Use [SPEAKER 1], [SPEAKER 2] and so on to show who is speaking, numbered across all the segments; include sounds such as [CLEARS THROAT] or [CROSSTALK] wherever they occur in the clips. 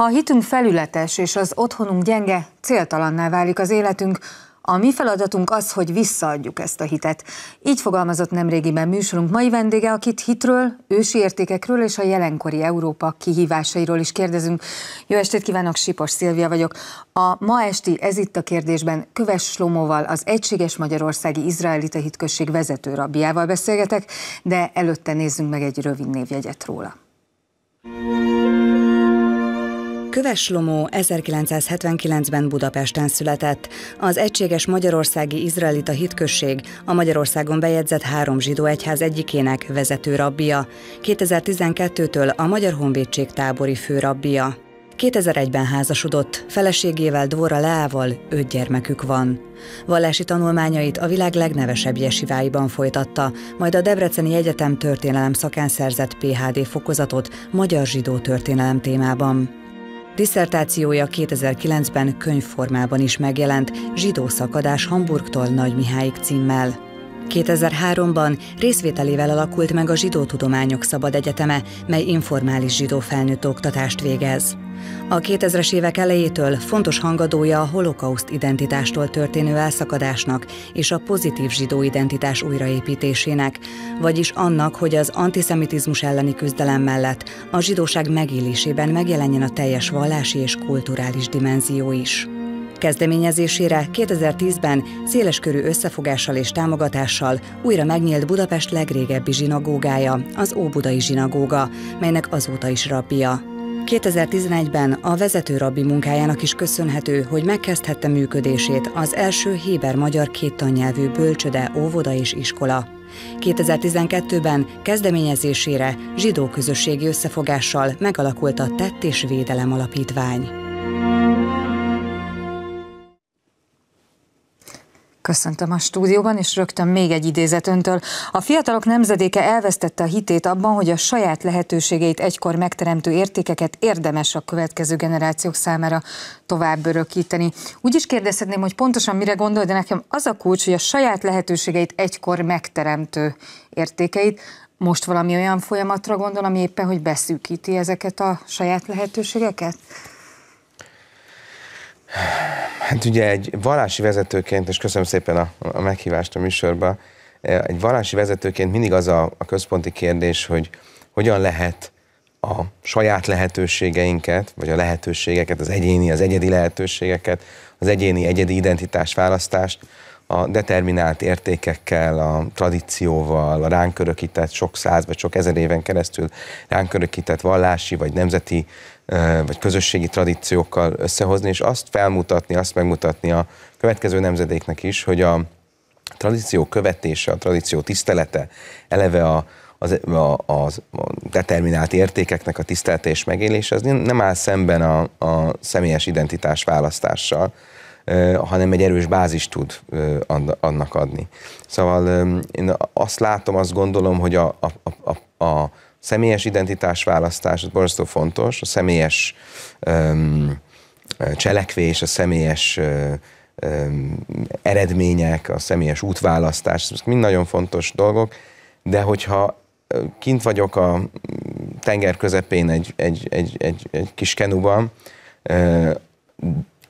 [SPEAKER 1] Ha a hitünk felületes és az otthonunk gyenge, céltalanná válik az életünk, a mi feladatunk az, hogy visszaadjuk ezt a hitet. Így fogalmazott nemrégiben műsorunk mai vendége, akit hitről, ősi értékekről és a jelenkori Európa kihívásairól is kérdezünk. Jó estét kívánok, Sipos Szilvia vagyok. A ma esti Ez itt a kérdésben Köves Slomóval, az Egységes Magyarországi Izraelita Hitközség vezető rabbiával beszélgetek, de előtte nézzünk meg egy rövid névjegyet róla.
[SPEAKER 2] Köves Lomó 1979-ben Budapesten született. Az Egységes Magyarországi Izraelita Hitközség a Magyarországon bejegyzett három zsidó egyház egyikének vezető rabbia, 2012-től a Magyar Honvédség tábori főrabbia. 2001-ben házasodott, feleségével Dóra Leával öt gyermekük van. Vallási tanulmányait a világ legnevesebb jesiváiban folytatta, majd a Debreceni Egyetem történelem szakán szerzett PHD fokozatot magyar zsidó történelem témában. Diszertációja 2009-ben könyvformában is megjelent Zsidó szakadás Hamburgtól Nagy Mihályig címmel. 2003-ban részvételével alakult meg a Zsidó Tudományok Szabad Egyeteme, mely informális zsidó felnőtt oktatást végez. A 2000-es évek elejétől fontos hangadója a holokauszt identitástól történő elszakadásnak és a pozitív zsidó identitás újraépítésének, vagyis annak, hogy az antiszemitizmus elleni küzdelem mellett a zsidóság megélésében megjelenjen a teljes vallási és kulturális dimenzió is. Kezdeményezésére 2010-ben széleskörű összefogással és támogatással újra megnyílt Budapest legrégebbi zsinagógája, az Óbudai zsinagóga, melynek azóta is rabbia. 2011-ben a vezető rabbi munkájának is köszönhető, hogy megkezdhette működését az első héber-magyar kéttannyelvű bölcsöde, óvoda és iskola. 2012-ben kezdeményezésére zsidó közösségi összefogással megalakult a Tett és Védelem Alapítvány.
[SPEAKER 1] Köszöntöm a stúdióban, és rögtön még egy idézet öntől. A fiatalok nemzedéke elvesztette a hitét abban, hogy a saját lehetőségeit egykor megteremtő értékeket érdemes a következő generációk számára tovább örökíteni. Úgy is kérdezhetném, hogy pontosan mire gondol, de nekem az a kulcs, hogy a saját lehetőségeit egykor megteremtő értékeit, most valami olyan folyamatra gondol, ami éppen, hogy beszűkíti ezeket a saját lehetőségeket?
[SPEAKER 3] Hát ugye egy vallási vezetőként, és köszönöm szépen a, a meghívást a műsorba, eh, egy vallási vezetőként mindig az a, a központi kérdés, hogy hogyan lehet a saját lehetőségeinket, vagy a lehetőségeket, az egyéni, az egyedi lehetőségeket, az egyéni egyedi identitás választást, a determinált értékekkel, a tradícióval, a ránk örökített sok száz vagy sok ezer éven keresztül ránk örökített vallási vagy nemzeti vagy közösségi tradíciókkal összehozni, és azt felmutatni, azt megmutatni a következő nemzedéknek is, hogy a tradíció követése, a tradíció tisztelete, eleve a, az, a, a determinált értékeknek a tisztelete és megélése, az nem áll szemben a, a személyes identitás választással, hanem egy erős bázis tud annak adni. Szóval én azt látom, azt gondolom, hogy a, a, a, a személyes identitásválasztás, az borzasztó fontos, a személyes um, cselekvés, a személyes um, eredmények, a személyes útválasztás, ez mind nagyon fontos dolgok, de hogyha kint vagyok a tenger közepén egy, egy, egy, egy, egy kis kenuban,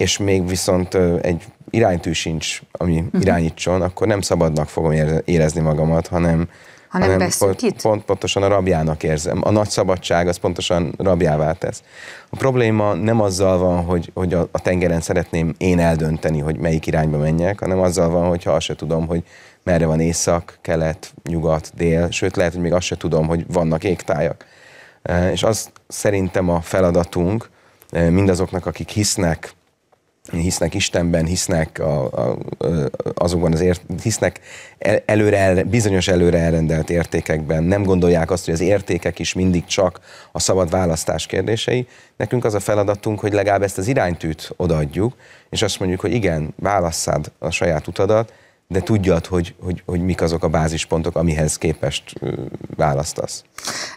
[SPEAKER 3] és még viszont egy iránytű sincs, ami uh-huh. irányítson, akkor nem szabadnak fogom érezni magamat, hanem hanem, hanem pont, pont pontosan a rabjának érzem. A nagy szabadság az pontosan rabjává tesz. A probléma nem azzal van, hogy, hogy a, a tengeren szeretném én eldönteni, hogy melyik irányba menjek, hanem azzal van, hogyha azt se tudom, hogy merre van észak, kelet, nyugat, dél, sőt lehet, hogy még azt se tudom, hogy vannak égtájak. És az szerintem a feladatunk mindazoknak, akik hisznek hisznek Istenben, hisznek a, a, azokban az ért, hisznek előre, el, bizonyos előre elrendelt értékekben, nem gondolják azt, hogy az értékek is mindig csak a szabad választás kérdései. Nekünk az a feladatunk, hogy legalább ezt az iránytűt odaadjuk, és azt mondjuk, hogy igen, válasszad a saját utadat, de tudjad, hogy, hogy, hogy mik azok a bázispontok, amihez képest választasz.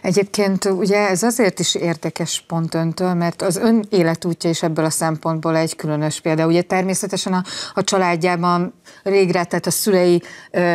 [SPEAKER 1] Egyébként ugye ez azért is érdekes pont öntől, mert az ön életútja is ebből a szempontból egy különös példa. Ugye természetesen a, a családjában régre, tehát a szülei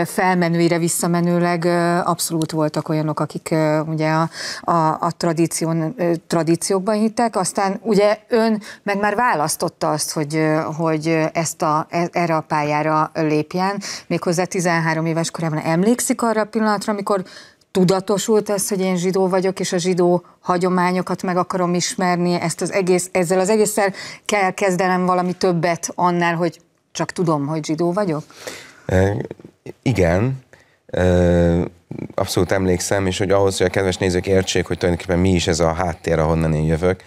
[SPEAKER 1] felmenőire visszamenőleg abszolút voltak olyanok, akik ugye a, a, a tradíción, tradíciókban hittek, aztán ugye ön meg már választotta azt, hogy, hogy ezt a, e, erre a pályára lépjen méghozzá 13 éves korában. Emlékszik arra a pillanatra, amikor tudatosult ez, hogy én zsidó vagyok, és a zsidó hagyományokat meg akarom ismerni, ezt az egész, ezzel az egésszel kell kezdenem valami többet annál, hogy csak tudom, hogy zsidó vagyok?
[SPEAKER 3] E, igen, e, abszolút emlékszem, és hogy ahhoz, hogy a kedves nézők értsék, hogy tulajdonképpen mi is ez a háttér, ahonnan én jövök.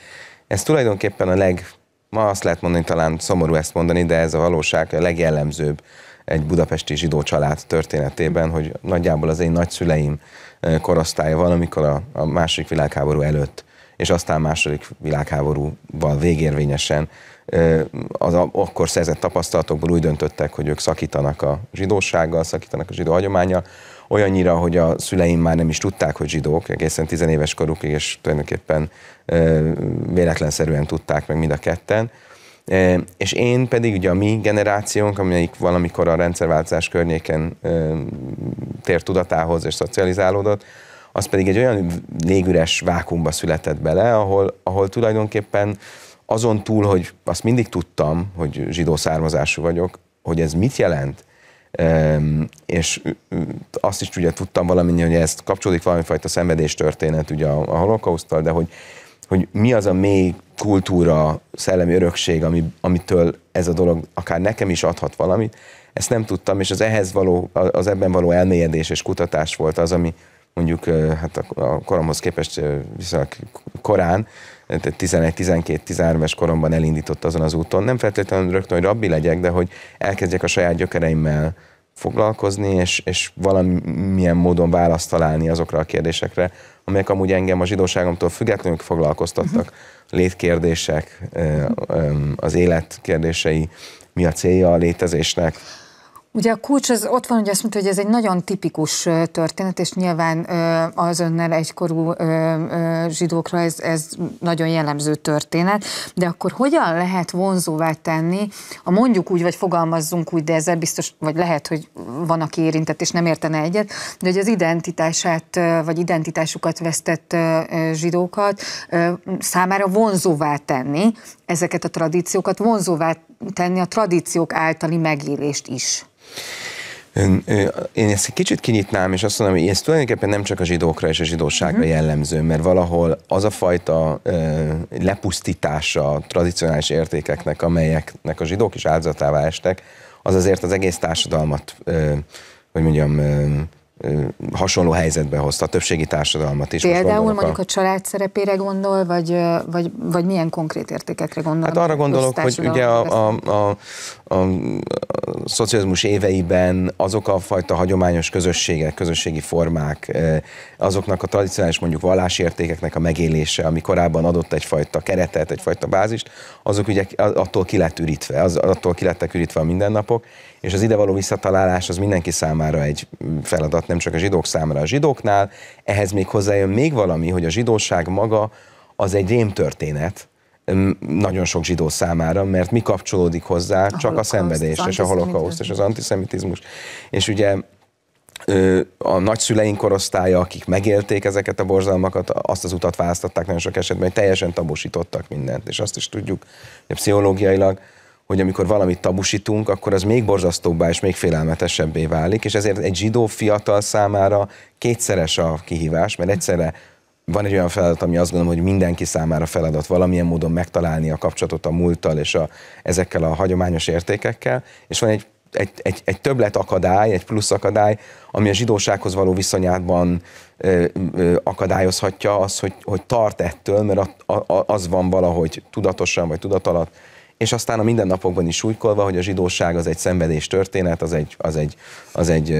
[SPEAKER 3] Ez tulajdonképpen a leg, ma azt lehet mondani, talán szomorú ezt mondani, de ez a valóság a legjellemzőbb egy budapesti zsidó család történetében, hogy nagyjából az én nagyszüleim korosztálya valamikor a, a második világháború előtt, és aztán második világháborúval végérvényesen az akkor szerzett tapasztalatokból úgy döntöttek, hogy ők szakítanak a zsidósággal, szakítanak a zsidó hagyományjal, olyannyira, hogy a szüleim már nem is tudták, hogy zsidók, egészen tizenéves korukig, és tulajdonképpen véletlenszerűen tudták meg mind a ketten, és én pedig ugye a mi generációnk, amelyik valamikor a rendszerváltás környéken tér tudatához és szocializálódott, az pedig egy olyan légüres vákumba született bele, ahol, ahol tulajdonképpen azon túl, hogy azt mindig tudtam, hogy zsidó származású vagyok, hogy ez mit jelent, és azt is ugye tudtam valamennyi, hogy ezt kapcsolódik valamifajta szenvedéstörténet ugye a, a holokauszttal, de hogy hogy mi az a mély kultúra, szellemi örökség, ami, amitől ez a dolog akár nekem is adhat valamit, ezt nem tudtam, és az ehhez való, az ebben való elmélyedés és kutatás volt az, ami mondjuk hát a koromhoz képest viszonylag korán, 11-12-13 es koromban elindított azon az úton. Nem feltétlenül rögtön, hogy rabbi legyek, de hogy elkezdjek a saját gyökereimmel foglalkozni, és, és valamilyen módon választ találni azokra a kérdésekre, amelyek amúgy engem a zsidóságomtól függetlenül foglalkoztattak. [LAUGHS] Létkérdések, az élet kérdései, mi a célja a létezésnek,
[SPEAKER 1] Ugye a kulcs az ott van, hogy azt mondta, hogy ez egy nagyon tipikus történet, és nyilván az önnel egykorú zsidókra ez, ez nagyon jellemző történet, de akkor hogyan lehet vonzóvá tenni, a mondjuk úgy, vagy fogalmazzunk úgy, de ezzel biztos, vagy lehet, hogy van, aki érintett és nem értene egyet, de hogy az identitását, vagy identitásukat vesztett zsidókat számára vonzóvá tenni, ezeket a tradíciókat vonzóvá tenni a tradíciók általi megélést is.
[SPEAKER 3] Ön, ő, én ezt egy kicsit kinyitnám, és azt mondom, hogy ez tulajdonképpen nem csak a zsidókra és a zsidóságra uh-huh. jellemző, mert valahol az a fajta ö, lepusztítása a tradicionális értékeknek, amelyeknek a zsidók is áldozatává estek, az azért az egész társadalmat, ö, hogy mondjam, ö, hasonló helyzetbe hozta a többségi társadalmat is. Például mondjuk a... a
[SPEAKER 1] család szerepére gondol, vagy, vagy, vagy milyen konkrét értékekre gondol? Hát arra gondolok, hogy ugye a,
[SPEAKER 3] a, a, a, a szocializmus éveiben azok a fajta hagyományos közösségek, közösségi formák, azoknak a tradicionális mondjuk értékeknek a megélése, ami korábban adott egyfajta keretet, egyfajta bázist, azok ugye attól ki lett ürítve, az, attól ki lettek ürítve a mindennapok, és az idevaló visszatalálás az mindenki számára egy feladat, nem csak a zsidók számára a zsidóknál. Ehhez még hozzájön még valami, hogy a zsidóság maga az egy rémtörténet, mm, nagyon sok zsidó számára, mert mi kapcsolódik hozzá, a csak a szenvedés, és a holokauszt, és az antiszemitizmus. És ugye a nagyszüleink korosztálya, akik megélték ezeket a borzalmakat, azt az utat választották nagyon sok esetben, hogy teljesen tabosítottak mindent, és azt is tudjuk, hogy pszichológiailag hogy amikor valamit tabusítunk, akkor az még borzasztóbbá és még félelmetesebbé válik, és ezért egy zsidó fiatal számára kétszeres a kihívás, mert egyszerre van egy olyan feladat, ami azt gondolom, hogy mindenki számára feladat valamilyen módon megtalálni a kapcsolatot a múlttal és a, ezekkel a hagyományos értékekkel, és van egy, egy, egy, egy többlet akadály, egy plusz akadály, ami a zsidósághoz való viszonyában ö, ö, akadályozhatja az, hogy, hogy tart ettől, mert a, a, az van valahogy tudatosan vagy tudatalat és aztán a mindennapokban is súlykolva, hogy a zsidóság az egy szenvedés történet, az egy, az egy, az egy,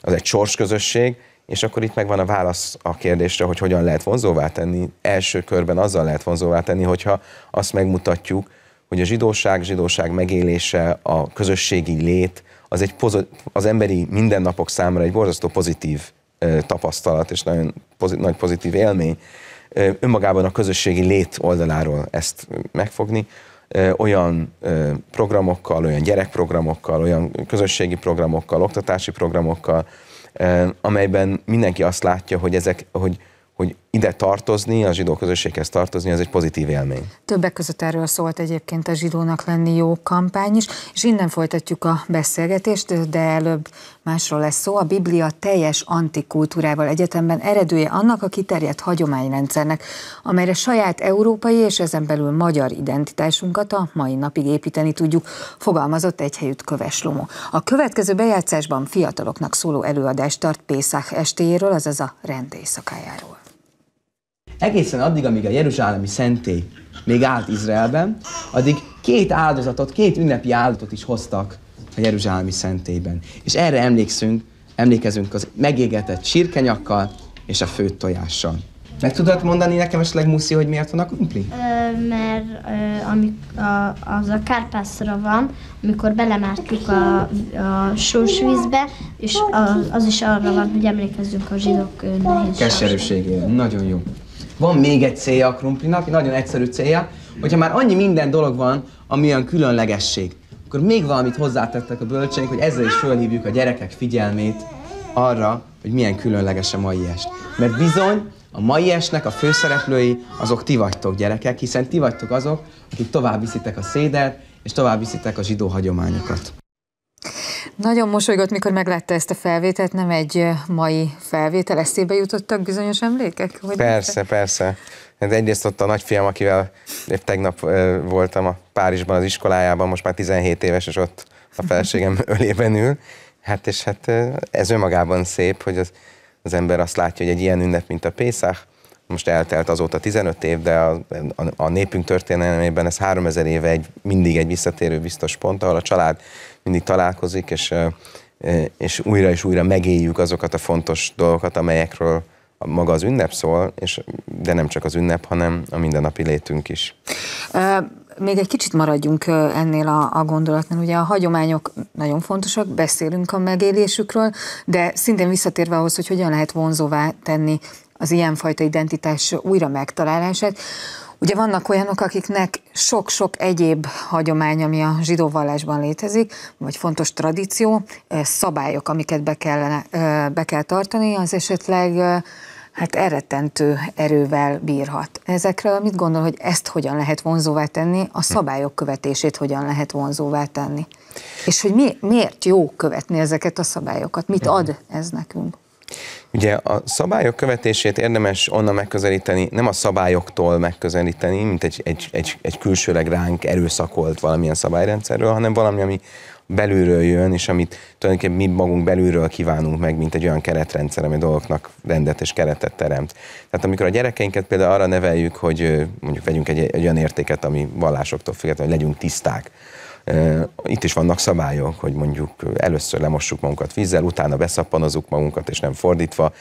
[SPEAKER 3] az egy sorsközösség, és akkor itt megvan a válasz a kérdésre, hogy hogyan lehet vonzóvá tenni. Első körben azzal lehet vonzóvá tenni, hogyha azt megmutatjuk, hogy a zsidóság, zsidóság megélése, a közösségi lét, az, egy az emberi mindennapok számára egy borzasztó pozitív ö, tapasztalat és nagyon pozit- nagy pozitív élmény. Ö, önmagában a közösségi lét oldaláról ezt megfogni, olyan programokkal, olyan gyerekprogramokkal, olyan közösségi programokkal, oktatási programokkal, amelyben mindenki azt látja, hogy ezek, hogy, hogy ide tartozni, a zsidó közösséghez tartozni, az egy pozitív élmény.
[SPEAKER 1] Többek között erről szólt egyébként a zsidónak lenni jó kampány is, és innen folytatjuk a beszélgetést, de előbb másról lesz szó. A Biblia teljes antikultúrával egyetemben eredője annak a kiterjedt hagyományrendszernek, amelyre saját európai és ezen belül magyar identitásunkat a mai napig építeni tudjuk, fogalmazott egy helyütt Köves Lomo. A következő bejátszásban fiataloknak szóló előadást tart Pészák estéjéről, azaz a rendészakájáról
[SPEAKER 3] egészen addig, amíg a Jeruzsálemi szentély még állt Izraelben, addig két áldozatot, két ünnepi áldozatot is hoztak a Jeruzsálemi szentélyben. És erre emlékszünk, emlékezünk az megégetett sírkenyakkal és a főtt tojással. Meg tudod mondani nekem esetleg, Muszi, hogy miért van a krumpli? Ö, mert ö, amik, a, az a kárpászra van, amikor belemártjuk a, a sós vízbe, és az, az is arra van, hogy
[SPEAKER 1] emlékezzünk a zsidók nehéz
[SPEAKER 3] Keserűségére. Nagyon jó. Van még egy célja a krumplinak, egy nagyon egyszerű célja, hogyha már annyi minden dolog van, ami olyan különlegesség, akkor még valamit hozzátettek a bölcsénk, hogy ezzel is fölhívjuk a gyerekek figyelmét arra, hogy milyen különleges a mai est. Mert bizony, a mai esnek a főszereplői azok ti vagytok, gyerekek, hiszen ti vagytok azok, akik tovább viszitek a szédet, és tovább viszitek a zsidó hagyományokat.
[SPEAKER 1] Nagyon mosolygott, mikor meglátta ezt a felvételt, nem egy mai felvétel, eszébe jutottak bizonyos emlékek? Hogy persze,
[SPEAKER 3] mondta? persze. Hát egyrészt ott a nagyfiam, akivel épp tegnap voltam a Párizsban az iskolájában, most már 17 éves, és ott a feleségem [LAUGHS] ölében ül. Hát és hát ez önmagában szép, hogy az, az ember azt látja, hogy egy ilyen ünnep, mint a Pészach, most eltelt azóta 15 év, de a, a, a népünk történelmében ez 3000 éve egy, mindig egy visszatérő biztos pont, ahol a család mindig találkozik, és, és újra és újra megéljük azokat a fontos dolgokat, amelyekről maga az ünnep szól, és, de nem csak az ünnep, hanem a mindennapi létünk is.
[SPEAKER 1] Még egy kicsit maradjunk ennél a, a gondolatnál. Ugye a hagyományok nagyon fontosak, beszélünk a megélésükről, de szintén visszatérve ahhoz, hogy hogyan lehet vonzóvá tenni az ilyenfajta identitás újra megtalálását. Ugye vannak olyanok, akiknek sok-sok egyéb hagyomány, ami a zsidó vallásban létezik, vagy fontos tradíció, eh, szabályok, amiket be, kellene, eh, be kell tartani, az esetleg eh, hát elrettentő erővel bírhat. Ezekről mit gondol, hogy ezt hogyan lehet vonzóvá tenni, a szabályok követését hogyan lehet vonzóvá tenni? És hogy mi, miért jó követni ezeket a szabályokat? Mit mhm. ad ez nekünk?
[SPEAKER 3] Ugye a szabályok követését érdemes onnan megközelíteni, nem a szabályoktól megközelíteni, mint egy, egy, egy, egy külsőleg ránk erőszakolt valamilyen szabályrendszerről, hanem valami, ami belülről jön, és amit tulajdonképpen mi magunk belülről kívánunk meg, mint egy olyan keretrendszer, ami dolgoknak rendet és keretet teremt. Tehát amikor a gyerekeinket például arra neveljük, hogy mondjuk vegyünk egy, egy olyan értéket, ami vallásoktól függetlenül, hogy legyünk tiszták, itt is vannak szabályok, hogy mondjuk először lemossuk magunkat vízzel, utána beszappanozunk magunkat, és nem fordítva,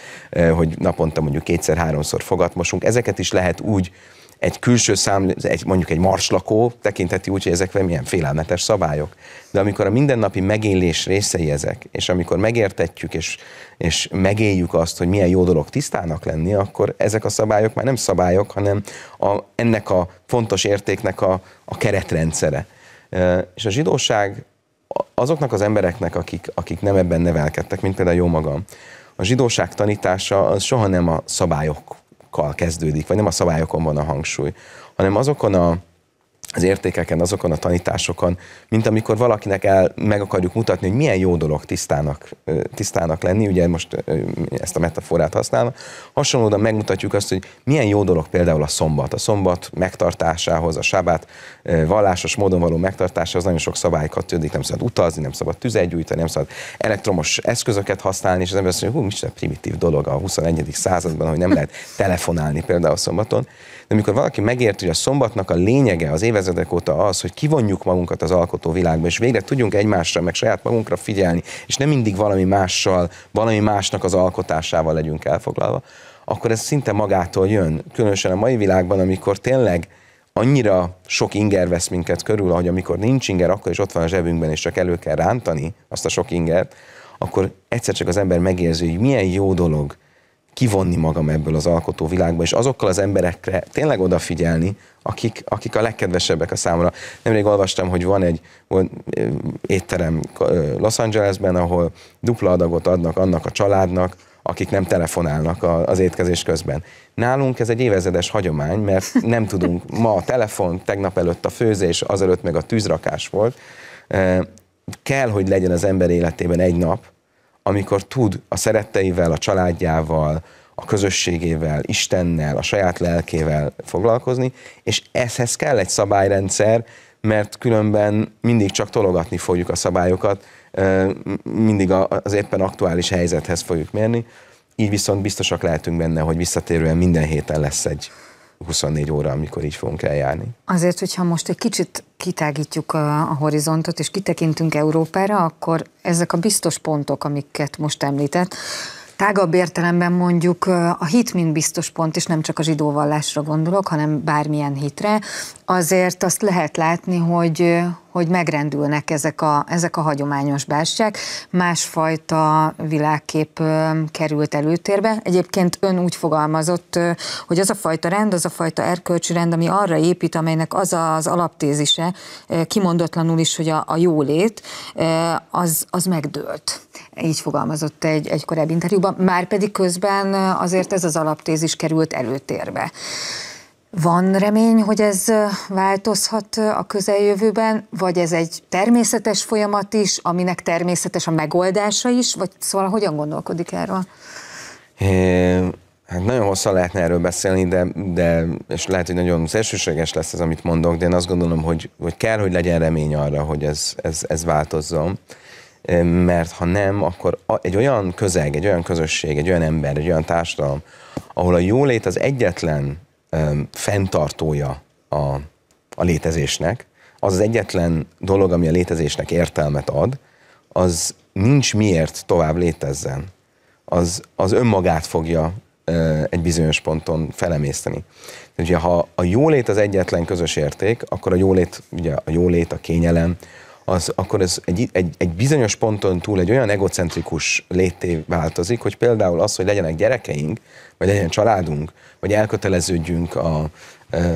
[SPEAKER 3] hogy naponta mondjuk kétszer-háromszor fogatmosunk. Ezeket is lehet úgy egy külső szám, egy, mondjuk egy marslakó tekinteti úgy, hogy ezek milyen félelmetes szabályok. De amikor a mindennapi megélés részei ezek, és amikor megértetjük és, és megéljük azt, hogy milyen jó dolog tisztának lenni, akkor ezek a szabályok már nem szabályok, hanem a, ennek a fontos értéknek a, a keretrendszere. És a zsidóság azoknak az embereknek, akik, akik nem ebben nevelkedtek, mint például jó magam, a zsidóság tanítása az soha nem a szabályokkal kezdődik, vagy nem a szabályokon van a hangsúly, hanem azokon a az értékeken, azokon a tanításokon, mint amikor valakinek el, meg akarjuk mutatni, hogy milyen jó dolog tisztának, tisztának lenni, ugye most ezt a metaforát használva, hasonlóan megmutatjuk azt, hogy milyen jó dolog például a szombat. A szombat megtartásához, a sábát vallásos módon való megtartásához nagyon sok szabály kötődik, nem szabad utazni, nem szabad tüzet gyújtani, nem szabad elektromos eszközöket használni, és az ember azt mondja, hú, micsoda primitív dolog a 21. században, hogy nem lehet telefonálni például a szombaton. De amikor valaki megért, hogy a szombatnak a lényege az éve évtizedek óta az, hogy kivonjuk magunkat az alkotó világba, és végre tudjunk egymásra, meg saját magunkra figyelni, és nem mindig valami mással, valami másnak az alkotásával legyünk elfoglalva, akkor ez szinte magától jön. Különösen a mai világban, amikor tényleg annyira sok inger vesz minket körül, ahogy amikor nincs inger, akkor is ott van a zsebünkben, és csak elő kell rántani azt a sok ingert, akkor egyszer csak az ember megérzi, hogy milyen jó dolog kivonni magam ebből az alkotó világba, és azokkal az emberekre tényleg odafigyelni, akik, akik a legkedvesebbek a számomra. Nemrég olvastam, hogy van egy van, étterem Los Angelesben, ahol dupla adagot adnak annak a családnak, akik nem telefonálnak az étkezés közben. Nálunk ez egy évezedes hagyomány, mert nem tudunk, ma a telefon, tegnap előtt a főzés, azelőtt meg a tűzrakás volt. Kell, hogy legyen az ember életében egy nap, amikor tud a szeretteivel, a családjával, a közösségével, Istennel, a saját lelkével foglalkozni, és ezhez kell egy szabályrendszer, mert különben mindig csak tologatni fogjuk a szabályokat, mindig az éppen aktuális helyzethez fogjuk mérni, így viszont biztosak lehetünk benne, hogy visszatérően minden héten lesz egy 24 óra, amikor így fogunk eljárni.
[SPEAKER 1] Azért, hogyha most egy kicsit kitágítjuk a, a horizontot, és kitekintünk Európára, akkor ezek a biztos pontok, amiket most említett, tágabb értelemben mondjuk a hit, mint biztos pont, és nem csak a zsidóvallásra gondolok, hanem bármilyen hitre, azért azt lehet látni, hogy, hogy megrendülnek ezek a, ezek a hagyományos bástyák. Másfajta világkép került előtérbe. Egyébként ön úgy fogalmazott, hogy az a fajta rend, az a fajta erkölcsi rend, ami arra épít, amelynek az az alaptézise, kimondatlanul is, hogy a, a jólét, az, az megdőlt. Így fogalmazott egy, egy korábbi interjúban, már pedig közben azért ez az alaptézis került előtérbe. Van remény, hogy ez változhat a közeljövőben, vagy ez egy természetes folyamat is, aminek természetes a megoldása is, vagy szóval hogyan gondolkodik erről?
[SPEAKER 3] É, hát nagyon hosszan lehetne erről beszélni, de, de és lehet, hogy nagyon szélsőséges lesz ez, amit mondok, de én azt gondolom, hogy, hogy kell, hogy legyen remény arra, hogy ez, ez, ez változzon mert ha nem, akkor egy olyan közeg, egy olyan közösség, egy olyan ember, egy olyan társadalom, ahol a jólét az egyetlen fenntartója a, a létezésnek, az az egyetlen dolog, ami a létezésnek értelmet ad, az nincs miért tovább létezzen. Az, az önmagát fogja egy bizonyos ponton felemészteni. Ugye, ha a jólét az egyetlen közös érték, akkor a jólét, ugye a jólét, a kényelem, az akkor ez egy, egy, egy bizonyos ponton túl egy olyan egocentrikus létté változik, hogy például az, hogy legyenek gyerekeink, vagy legyen családunk, vagy elköteleződjünk a,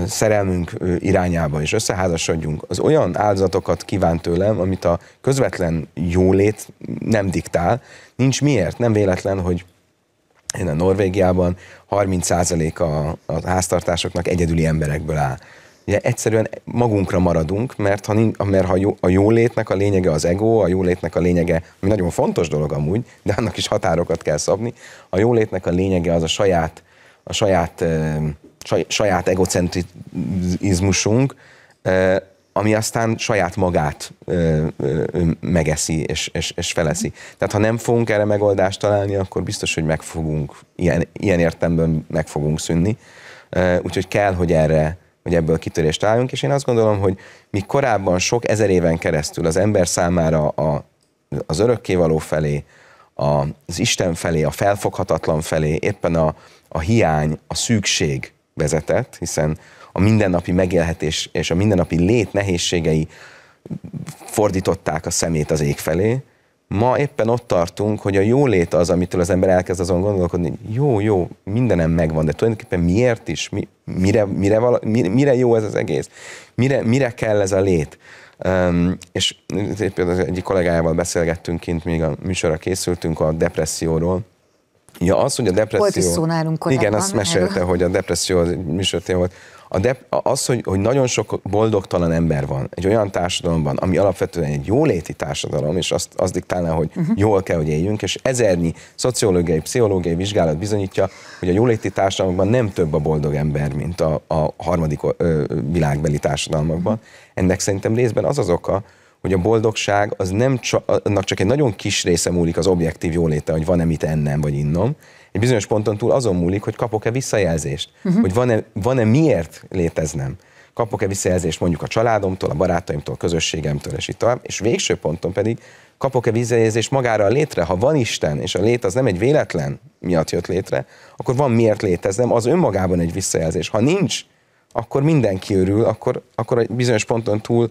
[SPEAKER 3] szerelmünk irányába és összeházasodjunk, az olyan áldozatokat kíván tőlem, amit a közvetlen jólét nem diktál. Nincs miért, nem véletlen, hogy én a Norvégiában 30% a, a háztartásoknak egyedüli emberekből áll ugye egyszerűen magunkra maradunk, mert ha, mert ha jó, a jólétnek a lényege az ego, a jólétnek a lényege, ami nagyon fontos dolog amúgy, de annak is határokat kell szabni, a jólétnek a lényege az a saját, a saját, saját egocentrizmusunk, ami aztán saját magát ö, ö, megeszi és, és, és feleszi. Tehát ha nem fogunk erre megoldást találni, akkor biztos, hogy meg fogunk, ilyen, ilyen értemben meg fogunk szűnni. Úgyhogy kell, hogy erre hogy ebből kitörést álljunk, és én azt gondolom, hogy mi korábban sok ezer éven keresztül az ember számára a, az örökkévaló felé, az Isten felé, a felfoghatatlan felé, éppen a, a hiány, a szükség vezetett, hiszen a mindennapi megélhetés és a mindennapi lét nehézségei fordították a szemét az ég felé, Ma éppen ott tartunk, hogy a jólét az, amitől az ember elkezd azon gondolkodni, jó, jó, mindenem megvan, de tulajdonképpen miért is, mi, mire, mire, vala, mire, mire jó ez az egész, mire, mire kell ez a lét. Um, és például egyik kollégájával beszélgettünk kint, még a műsorra készültünk a depresszióról, Ja, az, hogy a depresszió... Volt is szó nálunk Igen, azt mesélte, hogy a depresszió műsor volt. A de, az, hogy, hogy nagyon sok boldogtalan ember van egy olyan társadalomban, ami alapvetően egy jóléti társadalom, és azt, azt diktálná, hogy uh-huh. jól kell, hogy éljünk, és ezernyi szociológiai, pszichológiai vizsgálat bizonyítja, hogy a jóléti társadalomban nem több a boldog ember, mint a, a harmadik ö, világbeli társadalmakban. Uh-huh. Ennek szerintem részben az az oka, hogy a boldogság az nem csak, annak csak egy nagyon kis része múlik az objektív jóléte, hogy van-e mit ennem vagy innom. Egy bizonyos ponton túl azon múlik, hogy kapok-e visszajelzést, uh-huh. hogy van-e, van-e miért léteznem. Kapok-e visszajelzést mondjuk a családomtól, a barátaimtól, a közösségemtől, és így tovább. És végső ponton pedig kapok-e visszajelzést magára a létre, ha van Isten, és a lét az nem egy véletlen miatt jött létre, akkor van miért léteznem, az önmagában egy visszajelzés. Ha nincs, akkor mindenki örül, akkor, akkor egy bizonyos ponton túl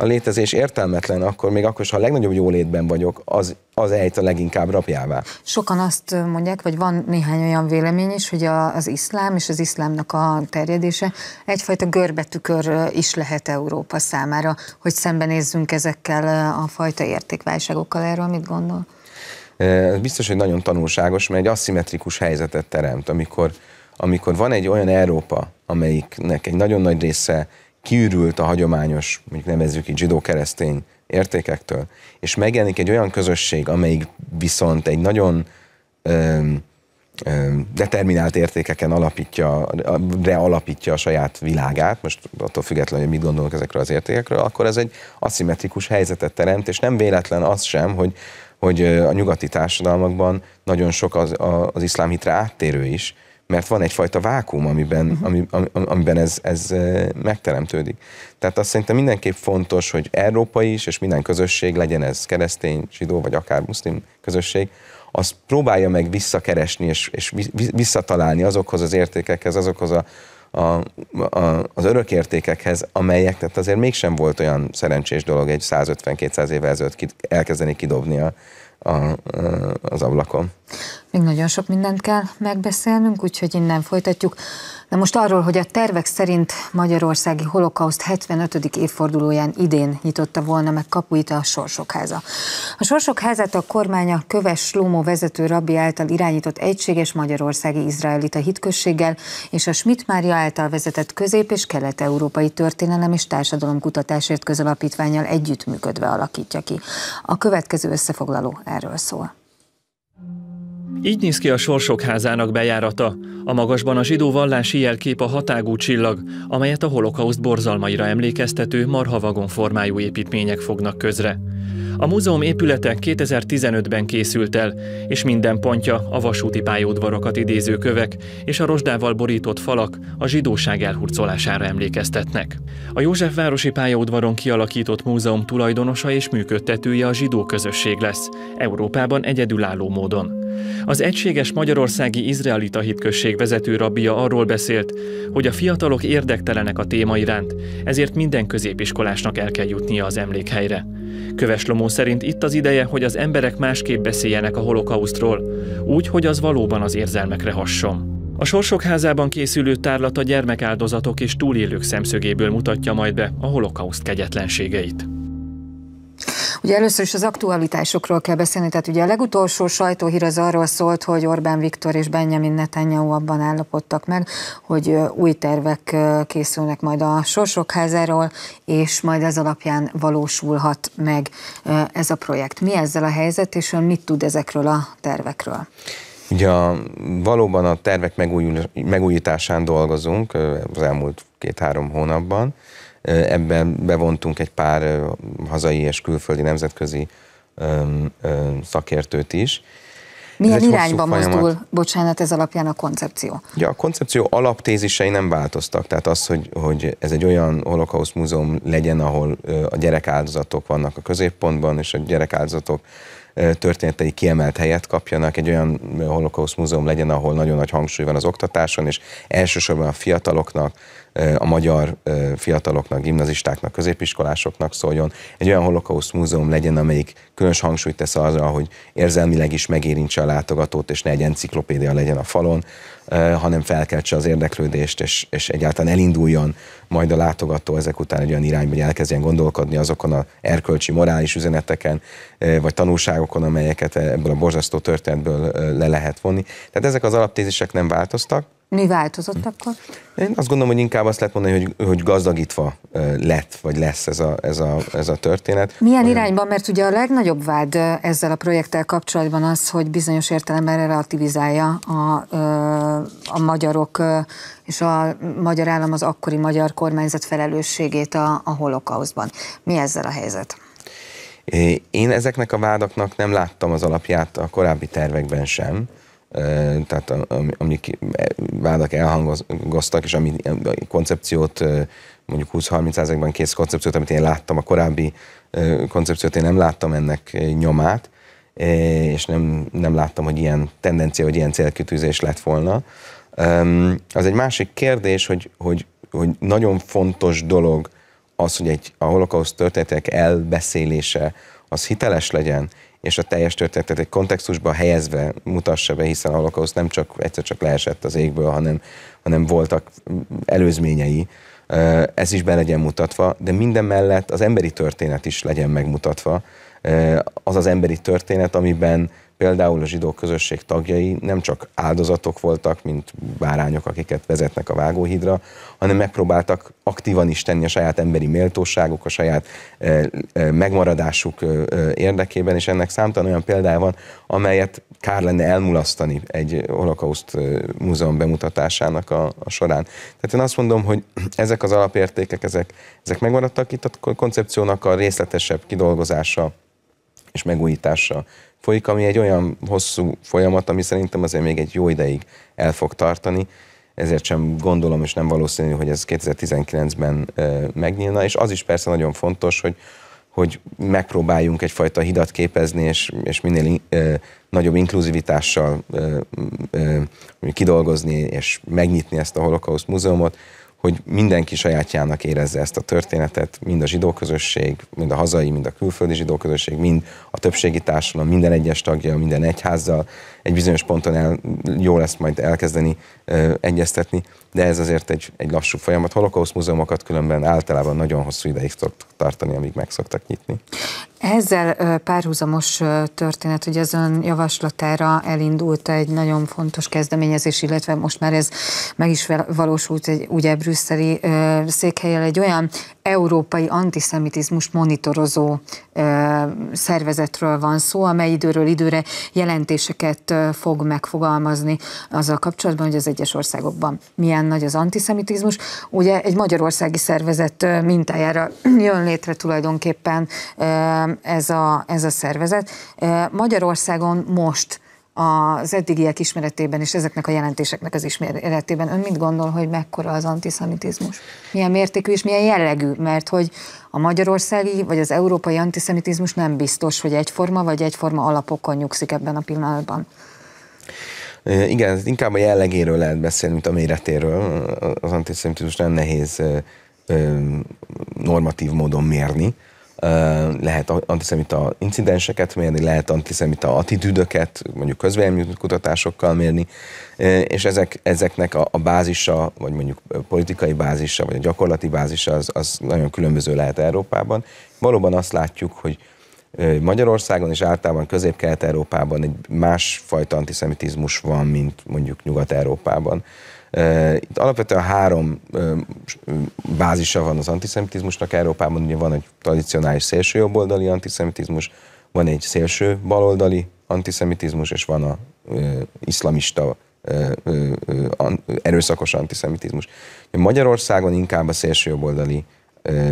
[SPEAKER 3] a létezés értelmetlen, akkor még akkor is, ha a legnagyobb jólétben vagyok, az, az ejt a leginkább rapjává.
[SPEAKER 1] Sokan azt mondják, vagy van néhány olyan vélemény is, hogy a, az iszlám és az iszlámnak a terjedése egyfajta görbetükör is lehet Európa számára, hogy szembenézzünk ezekkel a fajta értékválságokkal. Erről mit gondol?
[SPEAKER 3] Biztos, hogy nagyon tanulságos, mert egy aszimmetrikus helyzetet teremt, amikor, amikor van egy olyan Európa, amelyiknek egy nagyon nagy része kiürült a hagyományos, mondjuk nevezzük így zsidó-keresztény értékektől, és megjelenik egy olyan közösség, amelyik viszont egy nagyon öm, öm, determinált értékeken alapítja, realapítja a saját világát, most attól függetlenül, hogy mit gondolunk ezekről az értékekről, akkor ez egy aszimmetrikus helyzetet teremt, és nem véletlen az sem, hogy, hogy a nyugati társadalmakban nagyon sok az, az iszlám hitre áttérő is, mert van egyfajta vákum, amiben, uh-huh. ami, am, amiben ez, ez eh, megteremtődik. Tehát azt szerintem mindenképp fontos, hogy európai is, és minden közösség, legyen ez keresztény, zsidó, vagy akár muszlim közösség, az próbálja meg visszakeresni, és, és visszatalálni azokhoz az értékekhez, azokhoz a, a, a, az örök értékekhez, amelyek, tehát azért mégsem volt olyan szerencsés dolog egy 150-200 évvel ezelőtt elkezdeni kidobni a, a, az ablakon.
[SPEAKER 1] Még nagyon sok mindent kell megbeszélnünk, úgyhogy innen folytatjuk. Na most arról, hogy a tervek szerint Magyarországi holokauszt 75. évfordulóján idén nyitotta volna meg kapuit a Sorsokháza. A Sorsokházát a kormánya Köves Lomó vezető rabbi által irányított egységes Magyarországi Izraelita hitkösséggel és a Schmidt Mária által vezetett közép- és kelet-európai történelem és kutatásért közalapítványjal együttműködve alakítja ki. A következő összefoglaló erről szól.
[SPEAKER 4] Így néz ki a Sorsok házának bejárata. A magasban a zsidó vallási jelkép a hatágú csillag, amelyet a holokauszt borzalmaira emlékeztető marhavagon formájú építmények fognak közre. A múzeum épülete 2015-ben készült el, és minden pontja a vasúti pályaudvarokat idéző kövek és a rozsdával borított falak a zsidóság elhurcolására emlékeztetnek. A Józsefvárosi pályaudvaron kialakított múzeum tulajdonosa és működtetője a zsidó közösség lesz, Európában egyedülálló módon. Az Egységes Magyarországi Izraelita Hitközség vezető rabbia arról beszélt, hogy a fiatalok érdektelenek a téma iránt, ezért minden középiskolásnak el kell jutnia az emlékhelyre. Köves Lomó szerint itt az ideje, hogy az emberek másképp beszéljenek a holokausztról, úgy, hogy az valóban az érzelmekre hasson. A Sorsok házában készülő tárlat a gyermekáldozatok és túlélők szemszögéből mutatja majd be a holokauszt kegyetlenségeit.
[SPEAKER 1] Ugye először is az aktualitásokról kell beszélni, tehát ugye a legutolsó sajtóhír az arról szólt, hogy Orbán Viktor és Benjamin Netanyahu abban állapodtak meg, hogy új tervek készülnek majd a Sorsokházáról, és majd ez alapján valósulhat meg ez a projekt. Mi ezzel a helyzet, és ön mit tud ezekről a tervekről?
[SPEAKER 3] Ugye a, valóban a tervek megújul, megújításán dolgozunk az elmúlt két-három hónapban, Ebben bevontunk egy pár hazai és külföldi nemzetközi szakértőt is. Milyen irányba mozdul,
[SPEAKER 1] bocsánat, ez alapján a koncepció?
[SPEAKER 3] Ja, a koncepció alaptézisei nem változtak. Tehát az, hogy, hogy ez egy olyan holokausz múzeum legyen, ahol a gyerekáldozatok vannak a középpontban, és a gyerekáldozatok történetei kiemelt helyet kapjanak, egy olyan holokausz múzeum legyen, ahol nagyon nagy hangsúly van az oktatáson, és elsősorban a fiataloknak a magyar fiataloknak, gimnazistáknak, középiskolásoknak szóljon. Egy olyan holokauszt múzeum legyen, amelyik különös hangsúlyt tesz arra, hogy érzelmileg is megérintse a látogatót, és ne egy enciklopédia legyen a falon, hanem felkeltse az érdeklődést, és, és egyáltalán elinduljon majd a látogató ezek után egy olyan irányba, hogy elkezdjen gondolkodni azokon a erkölcsi, morális üzeneteken, vagy tanulságokon, amelyeket ebből a borzasztó történetből le lehet vonni. Tehát ezek az alaptézisek nem változtak,
[SPEAKER 1] mi változott akkor?
[SPEAKER 3] Én azt gondolom, hogy inkább azt lehet mondani, hogy, hogy gazdagítva lett, vagy lesz ez a, ez a, ez a történet.
[SPEAKER 1] Milyen Olyan... irányban? Mert ugye a legnagyobb vád ezzel a projekttel kapcsolatban az, hogy bizonyos értelemben relativizálja a, a magyarok és a magyar állam az akkori magyar kormányzat felelősségét a, a holokauszban. Mi ezzel a helyzet?
[SPEAKER 3] Én ezeknek a vádaknak nem láttam az alapját a korábbi tervekben sem tehát amik e, vádak elhangoztak, és ami koncepciót, mondjuk 20-30%-ban kész koncepciót, amit én láttam, a korábbi koncepciót én nem láttam ennek nyomát, és nem, nem láttam, hogy ilyen tendencia, hogy ilyen célkitűzés lett volna. Az egy másik kérdés, hogy, hogy, hogy nagyon fontos dolog az, hogy egy, a holokauszt történetek elbeszélése az hiteles legyen, és a teljes történetet egy kontextusba helyezve mutassa be, hiszen a holokauszt nem csak egyszer csak leesett az égből, hanem, hanem voltak előzményei, ez is be legyen mutatva, de minden mellett az emberi történet is legyen megmutatva, az az emberi történet, amiben például a zsidó közösség tagjai nem csak áldozatok voltak, mint bárányok, akiket vezetnek a vágóhidra, hanem megpróbáltak aktívan is tenni a saját emberi méltóságuk, a saját eh, eh, megmaradásuk eh, érdekében, és ennek számtalan olyan példája van, amelyet kár lenne elmulasztani egy holokauszt múzeum bemutatásának a, a során. Tehát én azt mondom, hogy [CLEARS THROAT] ezek az alapértékek, ezek, ezek megmaradtak itt a koncepciónak a részletesebb kidolgozása és megújítása folyik, ami egy olyan hosszú folyamat, ami szerintem azért még egy jó ideig el fog tartani, ezért sem gondolom, és nem valószínű, hogy ez 2019-ben megnyílna, és az is persze nagyon fontos, hogy hogy megpróbáljunk egyfajta hidat képezni, és, és minél ö, nagyobb inkluzivitással ö, ö, kidolgozni, és megnyitni ezt a Holocaust múzeumot, hogy mindenki sajátjának érezze ezt a történetet, mind a zsidó közösség, mind a hazai, mind a külföldi zsidó közösség, mind a többségi társadalom, minden egyes tagja, minden egyházzal, egy bizonyos ponton el, jó lesz majd elkezdeni ö, egyeztetni, de ez azért egy, egy lassú folyamat. Holokausz múzeumokat különben általában nagyon hosszú ideig szoktak tartani, amíg meg szoktak nyitni.
[SPEAKER 1] Ezzel párhuzamos történet, hogy az ön javaslatára elindult egy nagyon fontos kezdeményezés, illetve most már ez meg is valósult egy ugye brüsszeli székhelyel egy olyan európai antiszemitizmus monitorozó szervezetről van szó, amely időről időre jelentéseket fog megfogalmazni azzal kapcsolatban, hogy az egyes országokban milyen nagy az antiszemitizmus. Ugye egy magyarországi szervezet mintájára [CLEARS THROAT] jön létre tulajdonképpen ez a, ez a szervezet. Magyarországon most az eddigiek ismeretében és ezeknek a jelentéseknek az ismeretében. Ön mit gondol, hogy mekkora az antiszemitizmus? Milyen mértékű és milyen jellegű? Mert hogy a magyarországi vagy az európai antiszemitizmus nem biztos, hogy egyforma vagy egyforma alapokon nyugszik ebben a pillanatban.
[SPEAKER 3] Igen, inkább a jellegéről lehet beszélni, mint a méretéről. Az antiszemitizmus nem nehéz normatív módon mérni. Lehet antiszemita incidenseket mérni, lehet antiszemita attitűdöket, mondjuk kutatásokkal mérni, és ezek, ezeknek a, a bázisa, vagy mondjuk politikai bázisa, vagy a gyakorlati bázisa az, az nagyon különböző lehet Európában. Valóban azt látjuk, hogy Magyarországon és általában Közép-Kelet-Európában egy másfajta antiszemitizmus van, mint mondjuk Nyugat-Európában. Itt alapvetően három bázisa van az antiszemitizmusnak Európában, ugye van egy tradicionális szélsőjobboldali antiszemitizmus, van egy szélső baloldali antiszemitizmus, és van a iszlamista erőszakos antiszemitizmus. Magyarországon inkább a szélsőjobboldali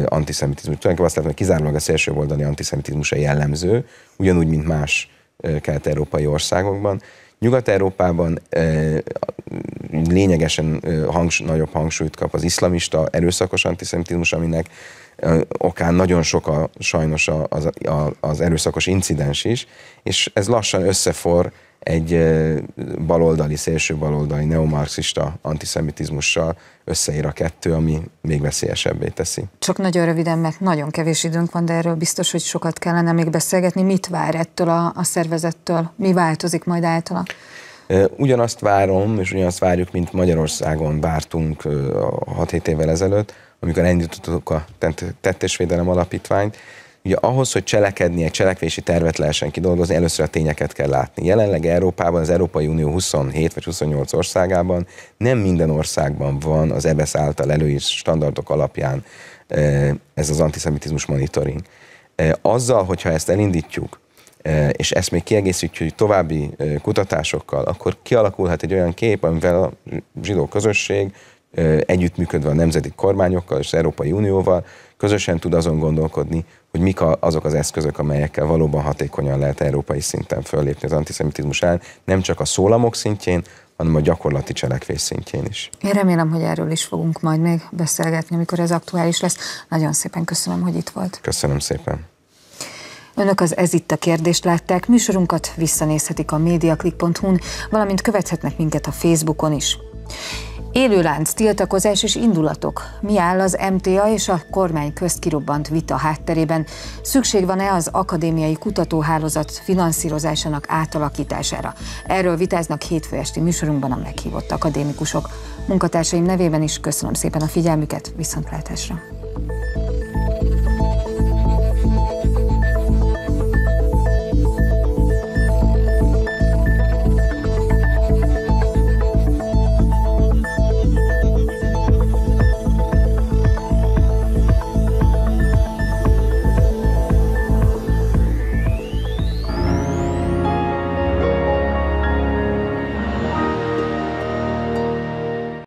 [SPEAKER 3] antiszemitizmus. Tulajdonképpen azt látom, hogy kizárólag a szélső oldali a jellemző, ugyanúgy, mint más kelet-európai országokban. Nyugat-Európában lényegesen hangs, nagyobb hangsúlyt kap az iszlamista erőszakos antiszemitizmus, aminek okán nagyon sok a, sajnos az, az erőszakos incidens is, és ez lassan összefor egy baloldali, szélső baloldali neomarxista antiszemitizmussal összeír a kettő, ami még veszélyesebbé teszi.
[SPEAKER 1] Csak nagyon röviden, mert nagyon kevés időnk van, de erről biztos, hogy sokat kellene még beszélgetni. Mit vár ettől a, a szervezettől? Mi változik majd általa?
[SPEAKER 3] Ugyanazt várom, és ugyanazt várjuk, mint Magyarországon vártunk 6-7 évvel ezelőtt, amikor elindítottuk a tettésvédelem alapítványt, Ugye ahhoz, hogy cselekedni, egy cselekvési tervet lehessen kidolgozni, először a tényeket kell látni. Jelenleg Európában, az Európai Unió 27 vagy 28 országában nem minden országban van az EBSZ e által előírt standardok alapján ez az antiszemitizmus monitoring. Azzal, hogyha ezt elindítjuk, és ezt még kiegészítjük további kutatásokkal, akkor kialakulhat egy olyan kép, amivel a zsidó közösség együttműködve a nemzeti kormányokkal és az Európai Unióval közösen tud azon gondolkodni, hogy mik a, azok az eszközök, amelyekkel valóban hatékonyan lehet európai szinten föllépni az antiszemitizmus ellen, nem csak a szólamok szintjén, hanem a gyakorlati cselekvés szintjén is.
[SPEAKER 1] Én remélem, hogy erről is fogunk majd még beszélgetni, amikor ez aktuális lesz. Nagyon szépen köszönöm, hogy itt volt.
[SPEAKER 3] Köszönöm szépen.
[SPEAKER 1] Önök az Ez itt a kérdést látták, műsorunkat visszanézhetik a mediaclick.hu-n, valamint követhetnek minket a Facebookon is. Élőlánc, tiltakozás és indulatok. Mi áll az MTA és a kormány közt kirobbant vita hátterében? Szükség van-e az akadémiai kutatóhálózat finanszírozásának átalakítására? Erről vitáznak hétfő esti műsorunkban a meghívott akadémikusok. Munkatársaim nevében is köszönöm szépen a figyelmüket, viszontlátásra!